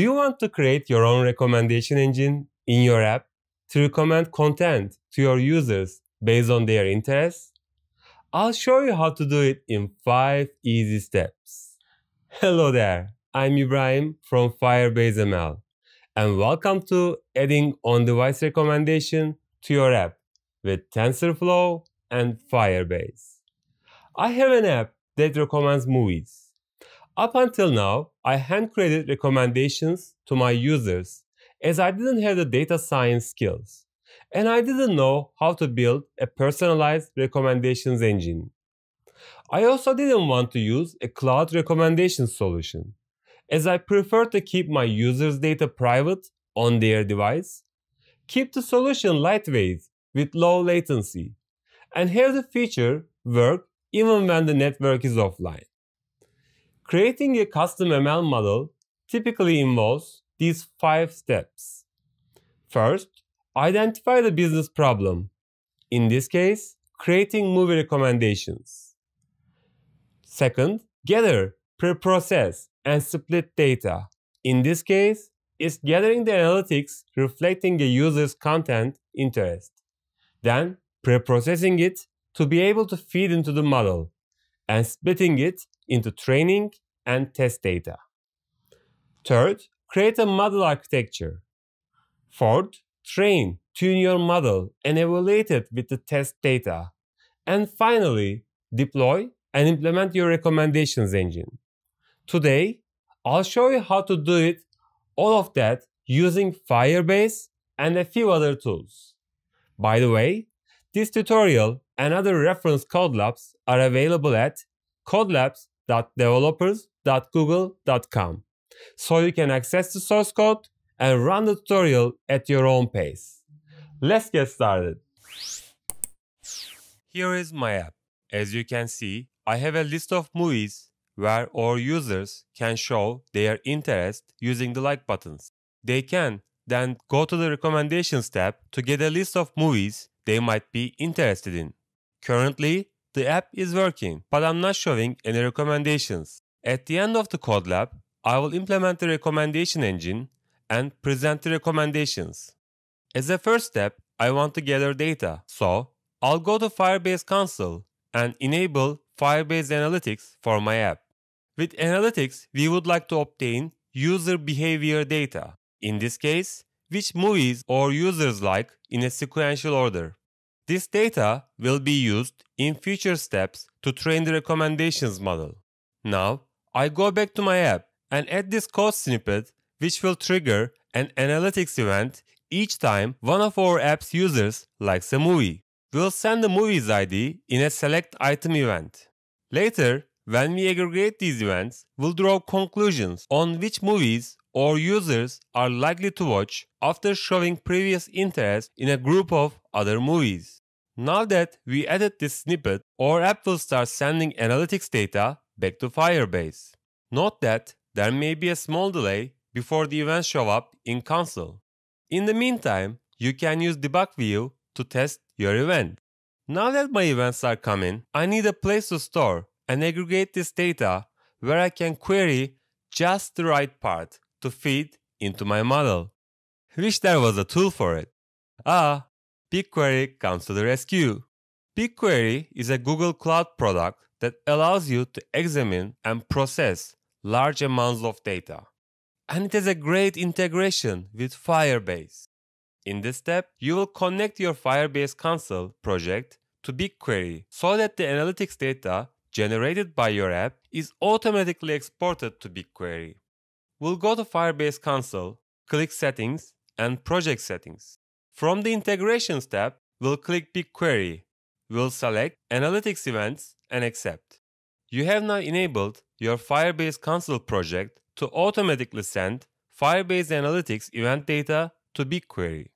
Do you want to create your own recommendation engine in your app to recommend content to your users based on their interests? I'll show you how to do it in 5 easy steps. Hello there, I'm Ibrahim from Firebase ML and welcome to adding on-device recommendation to your app with TensorFlow and Firebase. I have an app that recommends movies. Up until now, I hand created recommendations to my users as I didn't have the data science skills and I didn't know how to build a personalized recommendations engine. I also didn't want to use a cloud recommendation solution as I prefer to keep my users' data private on their device, keep the solution lightweight with low latency, and have the feature work even when the network is offline. Creating a custom ML model typically involves these five steps. First, identify the business problem. In this case, creating movie recommendations. Second, gather, pre-process, and split data. In this case, it's gathering the analytics reflecting a user's content interest. Then, pre-processing it to be able to feed into the model and splitting it into training and test data. Third, create a model architecture. Fourth, train, tune your model, and evaluate it with the test data. And finally, deploy and implement your recommendations engine. Today, I'll show you how to do it, all of that using Firebase and a few other tools. By the way, this tutorial and other reference Code Labs are available at codelabs www.developers.google.com so you can access the source code and run the tutorial at your own pace. Let's get started. Here is my app. As you can see, I have a list of movies where our users can show their interest using the like buttons. They can then go to the recommendations tab to get a list of movies they might be interested in. Currently, the app is working, but I'm not showing any recommendations. At the end of the code lab, I will implement the recommendation engine and present the recommendations. As a first step, I want to gather data, so I'll go to Firebase console and enable Firebase Analytics for my app. With Analytics, we would like to obtain user behavior data. In this case, which movies or users like in a sequential order. This data will be used in future steps to train the recommendations model. Now, I go back to my app and add this code snippet which will trigger an analytics event each time one of our app's users likes a movie. We'll send the movie's ID in a select item event. Later, when we aggregate these events, we'll draw conclusions on which movies or users are likely to watch after showing previous interest in a group of other movies. Now that we added this snippet, our app will start sending analytics data back to Firebase. Note that there may be a small delay before the events show up in console. In the meantime, you can use debug view to test your event. Now that my events are coming, I need a place to store and aggregate this data where I can query just the right part to feed into my model. Wish there was a tool for it. Ah, BigQuery comes to the rescue. BigQuery is a Google Cloud product that allows you to examine and process large amounts of data. And it has a great integration with Firebase. In this step, you will connect your Firebase console project to BigQuery so that the analytics data generated by your app is automatically exported to BigQuery. We'll go to Firebase console, click Settings and Project Settings. From the integrations tab, we'll click BigQuery. We'll select Analytics Events and Accept. You have now enabled your Firebase Console project to automatically send Firebase Analytics event data to BigQuery.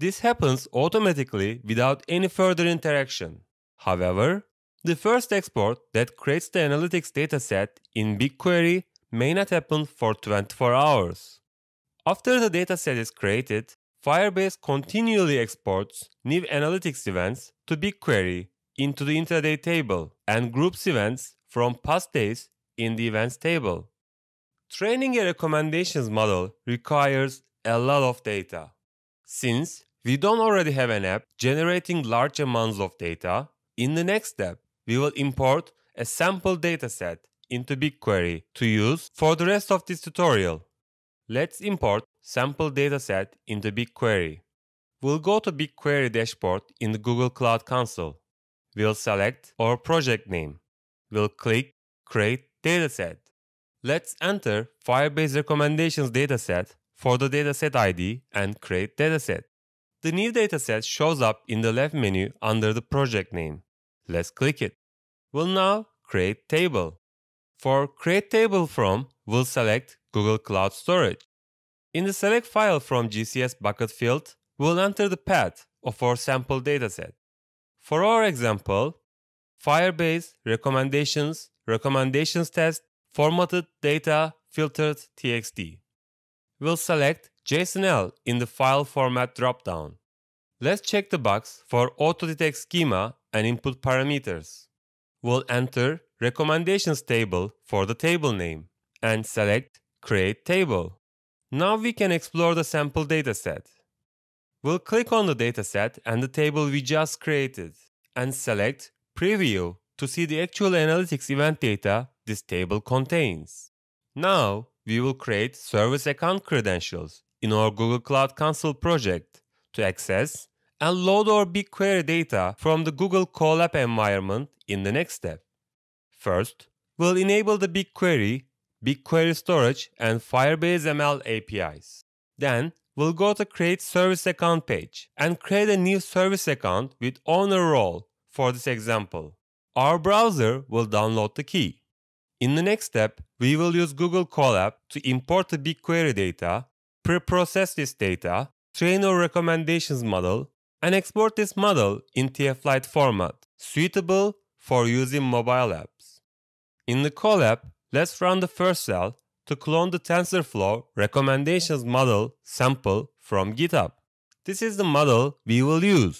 This happens automatically without any further interaction. However, the first export that creates the analytics dataset in BigQuery may not happen for 24 hours. After the dataset is created, Firebase continually exports new analytics events to BigQuery into the intraday table and groups events from past days in the events table. Training a recommendations model requires a lot of data. Since we don't already have an app generating large amounts of data, in the next step, we will import a sample dataset into BigQuery to use for the rest of this tutorial. Let's import sample dataset into BigQuery. We'll go to BigQuery dashboard in the Google Cloud Console. We'll select our project name. We'll click Create Dataset. Let's enter Firebase Recommendations dataset for the dataset ID and Create Dataset. The new dataset shows up in the left menu under the project name. Let's click it. We'll now create table. For create table from, we'll select Google Cloud Storage. In the select file from GCS bucket field, we'll enter the path of our sample dataset. For our example, Firebase recommendations recommendations test formatted data filtered txt. We'll select JSONL in the file format dropdown. Let's check the box for auto-detect schema and input parameters. We'll enter recommendations table for the table name and select create table. Now we can explore the sample dataset. We'll click on the dataset and the table we just created and select Preview to see the actual analytics event data this table contains. Now we will create service account credentials in our Google Cloud Console project to access and load our BigQuery data from the Google Colab environment in the next step. First, we'll enable the BigQuery BigQuery Storage, and Firebase ML APIs. Then, we'll go to Create Service Account page and create a new service account with owner role for this example. Our browser will download the key. In the next step, we will use Google Colab to import the BigQuery data, pre-process this data, train our recommendations model, and export this model in Lite format, suitable for using mobile apps. In the Colab, Let's run the first cell to clone the TensorFlow recommendations model sample from GitHub. This is the model we will use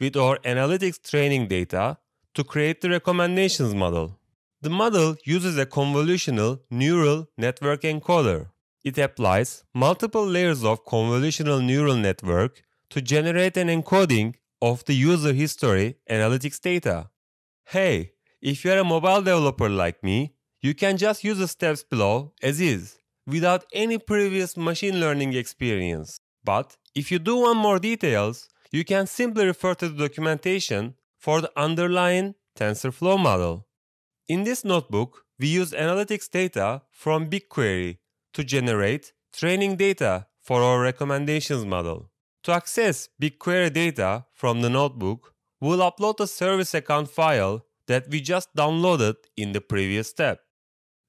with our analytics training data to create the recommendations model. The model uses a convolutional neural network encoder. It applies multiple layers of convolutional neural network to generate an encoding of the user history analytics data. Hey, if you're a mobile developer like me, you can just use the steps below as is, without any previous machine learning experience. But if you do want more details, you can simply refer to the documentation for the underlying TensorFlow model. In this notebook, we use analytics data from BigQuery to generate training data for our recommendations model. To access BigQuery data from the notebook, we'll upload the service account file that we just downloaded in the previous step.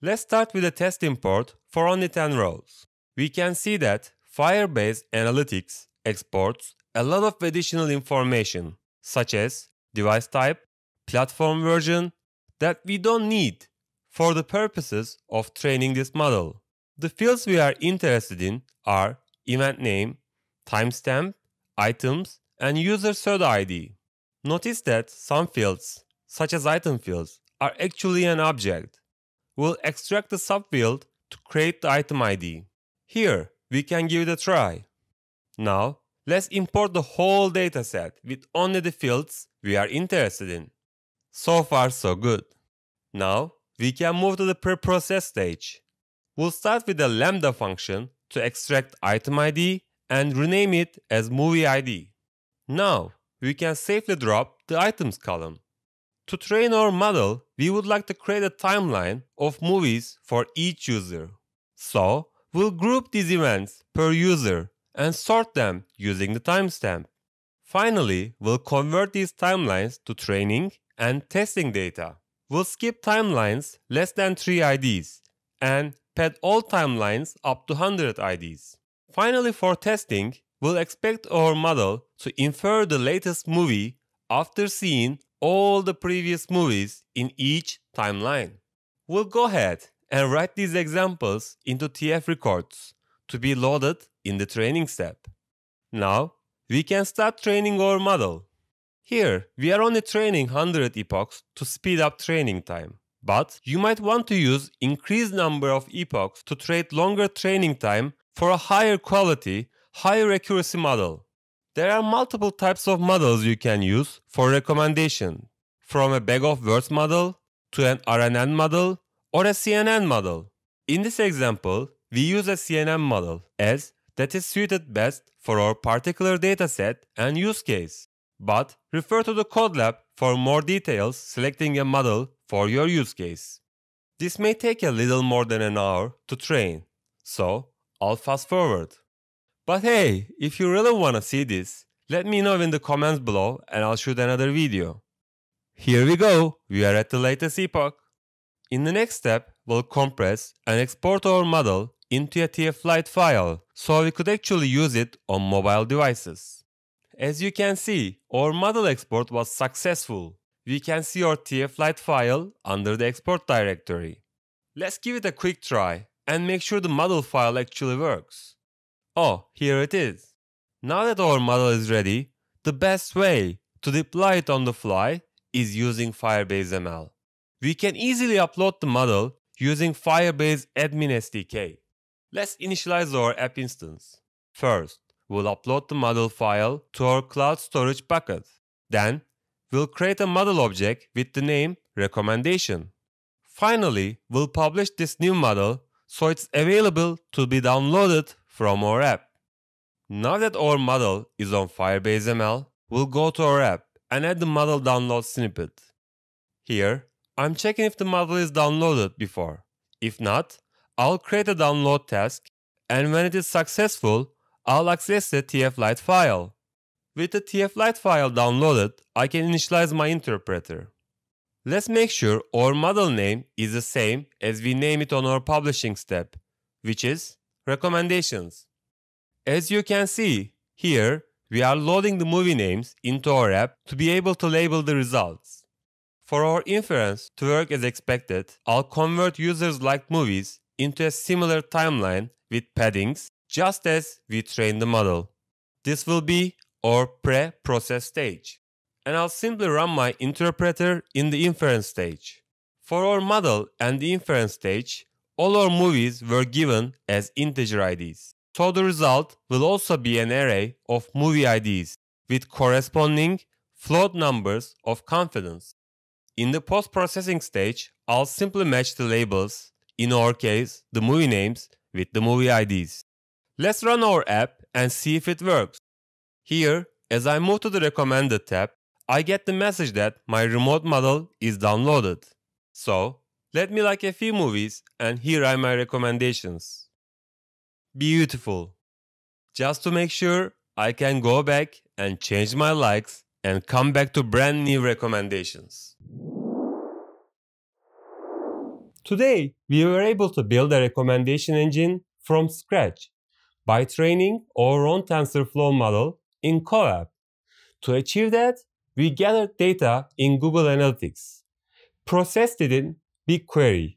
Let's start with a test import for only 10 rows. We can see that Firebase Analytics exports a lot of additional information, such as device type, platform version, that we don't need for the purposes of training this model. The fields we are interested in are event name, timestamp, items, and user third ID. Notice that some fields, such as item fields, are actually an object we'll extract the subfield to create the item ID. Here, we can give it a try. Now, let's import the whole dataset with only the fields we are interested in. So far so good. Now, we can move to the pre-process stage. We'll start with the lambda function to extract item ID and rename it as movie ID. Now, we can safely drop the items column. To train our model, we would like to create a timeline of movies for each user. So, we'll group these events per user and sort them using the timestamp. Finally, we'll convert these timelines to training and testing data. We'll skip timelines less than 3 IDs and pad all timelines up to 100 IDs. Finally, for testing, we'll expect our model to infer the latest movie after seeing all the previous movies in each timeline. We'll go ahead and write these examples into TF records to be loaded in the training step. Now, we can start training our model. Here, we are only training 100 epochs to speed up training time. But you might want to use increased number of epochs to trade longer training time for a higher quality, higher accuracy model. There are multiple types of models you can use for recommendation, from a bag of words model to an RNN model or a CNN model. In this example, we use a CNN model as that is suited best for our particular dataset and use case. But refer to the code lab for more details selecting a model for your use case. This may take a little more than an hour to train, so I'll fast forward. But hey, if you really wanna see this, let me know in the comments below and I'll shoot another video. Here we go, we are at the latest epoch. In the next step, we'll compress and export our model into a TF Lite file so we could actually use it on mobile devices. As you can see, our model export was successful. We can see our TF Lite file under the export directory. Let's give it a quick try and make sure the model file actually works. Oh, here it is. Now that our model is ready, the best way to deploy it on the fly is using Firebase ML. We can easily upload the model using Firebase Admin SDK. Let's initialize our app instance. First, we'll upload the model file to our cloud storage bucket. Then, we'll create a model object with the name recommendation. Finally, we'll publish this new model so it's available to be downloaded from our app. Now that our model is on Firebase ML, we'll go to our app and add the model download snippet. Here, I'm checking if the model is downloaded before. If not, I'll create a download task and when it is successful, I'll access the tflight file. With the tflight file downloaded, I can initialize my interpreter. Let's make sure our model name is the same as we name it on our publishing step, which is recommendations. As you can see, here we are loading the movie names into our app to be able to label the results. For our inference to work as expected, I'll convert users liked movies into a similar timeline with paddings just as we train the model. This will be our pre-process stage. And I'll simply run my interpreter in the inference stage. For our model and the inference stage, all our movies were given as integer IDs. So the result will also be an array of movie IDs with corresponding float numbers of confidence. In the post-processing stage, I'll simply match the labels, in our case the movie names, with the movie IDs. Let's run our app and see if it works. Here, as I move to the recommended tab, I get the message that my remote model is downloaded. So, let me like a few movies and here are my recommendations. Beautiful. Just to make sure I can go back and change my likes and come back to brand new recommendations. Today, we were able to build a recommendation engine from scratch by training our own TensorFlow model in CoAP. To achieve that, we gathered data in Google Analytics, processed it in BigQuery.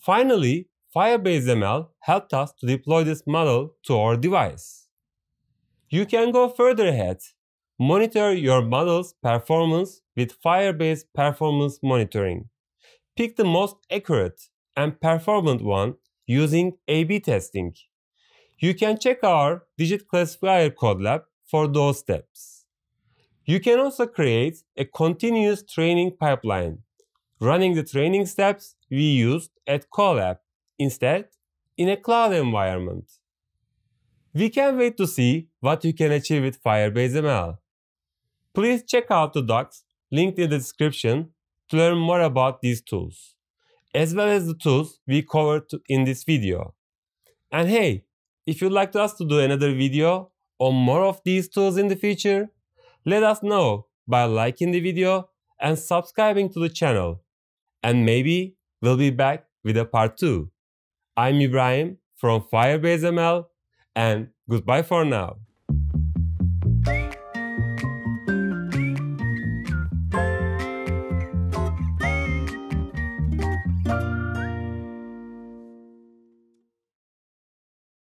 Finally, Firebase ML helped us to deploy this model to our device. You can go further ahead. Monitor your model's performance with Firebase Performance Monitoring. Pick the most accurate and performant one using A-B testing. You can check our Digit Classifier Code Lab for those steps. You can also create a continuous training pipeline running the training steps we used at Colab instead in a cloud environment. We can't wait to see what you can achieve with Firebase ML. Please check out the docs linked in the description to learn more about these tools, as well as the tools we covered in this video. And hey, if you'd like us to do another video on more of these tools in the future, let us know by liking the video and subscribing to the channel and maybe we'll be back with a part 2. I'm Ibrahim from Firebase ML and goodbye for now.